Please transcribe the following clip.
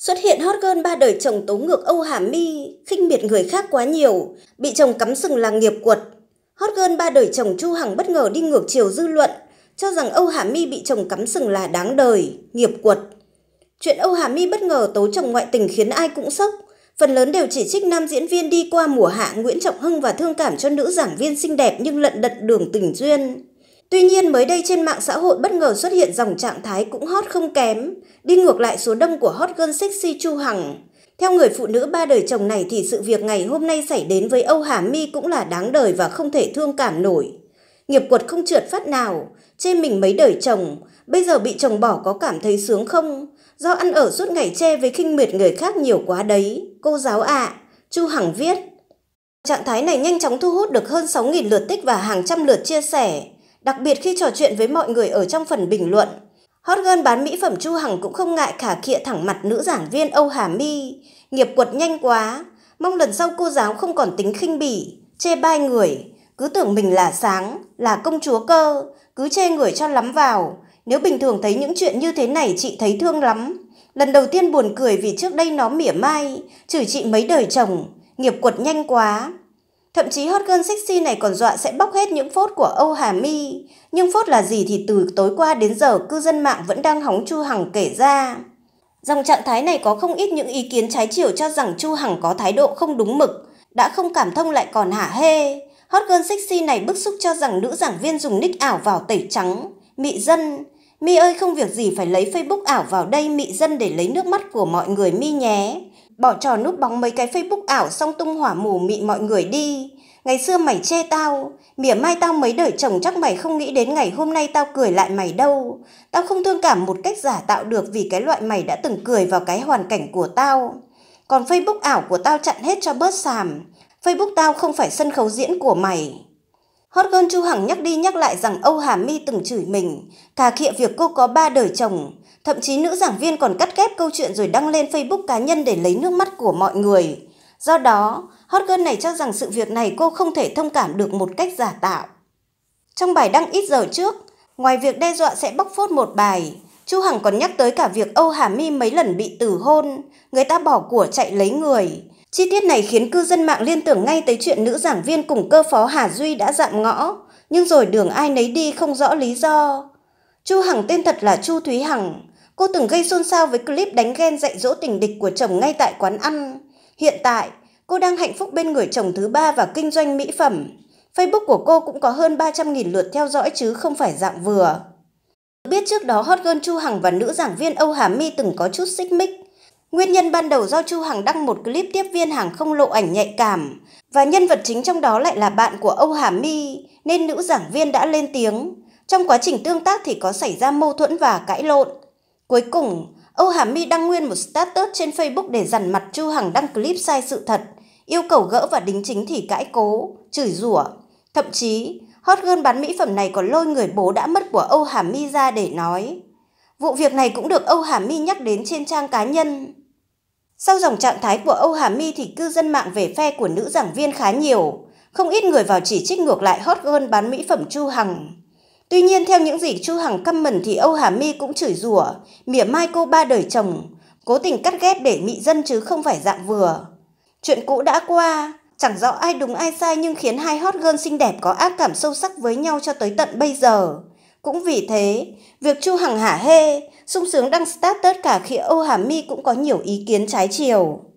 Xuất hiện hot girl ba đời chồng tố ngược Âu Hà My khinh miệt người khác quá nhiều, bị chồng cắm sừng là nghiệp quật. Hot girl ba đời chồng Chu Hằng bất ngờ đi ngược chiều dư luận, cho rằng Âu Hà My bị chồng cắm sừng là đáng đời, nghiệp quật. Chuyện Âu Hà My bất ngờ tố chồng ngoại tình khiến ai cũng sốc. Phần lớn đều chỉ trích nam diễn viên đi qua mùa hạ Nguyễn Trọng Hưng và thương cảm cho nữ giảng viên xinh đẹp nhưng lận đật đường tình duyên. Tuy nhiên mới đây trên mạng xã hội bất ngờ xuất hiện dòng trạng thái cũng hot không kém, đi ngược lại số đông của hot girl sexy Chu Hằng. Theo người phụ nữ ba đời chồng này thì sự việc ngày hôm nay xảy đến với Âu Hà My cũng là đáng đời và không thể thương cảm nổi. Nghiệp quật không trượt phát nào, chê mình mấy đời chồng, bây giờ bị chồng bỏ có cảm thấy sướng không? Do ăn ở suốt ngày chê với khinh miệt người khác nhiều quá đấy, cô giáo ạ, à, Chu Hằng viết. Trạng thái này nhanh chóng thu hút được hơn 6.000 lượt tích và hàng trăm lượt chia sẻ đặc biệt khi trò chuyện với mọi người ở trong phần bình luận. Hot girl bán mỹ phẩm Chu Hằng cũng không ngại khả khịa thẳng mặt nữ giảng viên Âu Hà My. Nghiệp quật nhanh quá, mong lần sau cô giáo không còn tính khinh bỉ, chê bai người, cứ tưởng mình là sáng, là công chúa cơ, cứ chê người cho lắm vào. Nếu bình thường thấy những chuyện như thế này chị thấy thương lắm. Lần đầu tiên buồn cười vì trước đây nó mỉa mai, chửi chị mấy đời chồng, nghiệp quật nhanh quá. Thậm chí hot girl sexy này còn dọa sẽ bóc hết những phốt của Âu Hà My. Nhưng phốt là gì thì từ tối qua đến giờ cư dân mạng vẫn đang hóng Chu Hằng kể ra. Dòng trạng thái này có không ít những ý kiến trái chiều cho rằng Chu Hằng có thái độ không đúng mực, đã không cảm thông lại còn hả hê. Hot girl sexy này bức xúc cho rằng nữ giảng viên dùng nick ảo vào tẩy trắng, mị dân. Mi ơi không việc gì phải lấy Facebook ảo vào đây mị dân để lấy nước mắt của mọi người mi nhé. Bỏ trò núp bóng mấy cái Facebook ảo xong tung hỏa mù mị mọi người đi. Ngày xưa mày chê tao, mỉa mai tao mấy đời chồng chắc mày không nghĩ đến ngày hôm nay tao cười lại mày đâu. Tao không thương cảm một cách giả tạo được vì cái loại mày đã từng cười vào cái hoàn cảnh của tao. Còn Facebook ảo của tao chặn hết cho bớt sàm. Facebook tao không phải sân khấu diễn của mày. Hot girl Chu Hằng nhắc đi nhắc lại rằng Âu Hà My từng chửi mình, cà khịa việc cô có ba đời chồng. Thậm chí nữ giảng viên còn cắt ghép câu chuyện rồi đăng lên Facebook cá nhân để lấy nước mắt của mọi người. Do đó, hot girl này cho rằng sự việc này cô không thể thông cảm được một cách giả tạo. Trong bài đăng ít giờ trước, ngoài việc đe dọa sẽ bóc phốt một bài, Chu Hằng còn nhắc tới cả việc Âu Hà My mấy lần bị tử hôn, người ta bỏ của chạy lấy người. Chi tiết này khiến cư dân mạng liên tưởng ngay tới chuyện nữ giảng viên cùng cơ phó Hà Duy đã dạm ngõ, nhưng rồi đường ai nấy đi không rõ lý do. Chu Hằng tên thật là Chu Thúy Hằng. Cô từng gây xôn xao với clip đánh ghen dạy dỗ tình địch của chồng ngay tại quán ăn. Hiện tại, cô đang hạnh phúc bên người chồng thứ ba và kinh doanh mỹ phẩm. Facebook của cô cũng có hơn 300.000 lượt theo dõi chứ không phải dạng vừa. Biết trước đó hot girl Chu Hằng và nữ giảng viên Âu Hà My từng có chút xích mích, Nguyên nhân ban đầu do Chu Hằng đăng một clip tiếp viên hàng không lộ ảnh nhạy cảm và nhân vật chính trong đó lại là bạn của Âu Hà My nên nữ giảng viên đã lên tiếng. Trong quá trình tương tác thì có xảy ra mâu thuẫn và cãi lộn. Cuối cùng, Âu Hà My đăng nguyên một status trên Facebook để dằn mặt Chu Hằng đăng clip sai sự thật, yêu cầu gỡ và đính chính thì cãi cố, chửi rủa. Thậm chí, hot girl bán mỹ phẩm này còn lôi người bố đã mất của Âu Hà My ra để nói. Vụ việc này cũng được Âu Hà My nhắc đến trên trang cá nhân. Sau dòng trạng thái của Âu Hà My thì cư dân mạng về phe của nữ giảng viên khá nhiều. Không ít người vào chỉ trích ngược lại hot girl bán mỹ phẩm Chu Hằng. Tuy nhiên theo những gì Chu Hằng comment thì Âu Hà My cũng chửi rủa, mỉa mai cô ba đời chồng, cố tình cắt ghép để mị dân chứ không phải dạng vừa. Chuyện cũ đã qua, chẳng rõ ai đúng ai sai nhưng khiến hai hot girl xinh đẹp có ác cảm sâu sắc với nhau cho tới tận bây giờ. Cũng vì thế, việc Chu Hằng hả hê, sung sướng đăng status cả khía Âu Hà My cũng có nhiều ý kiến trái chiều.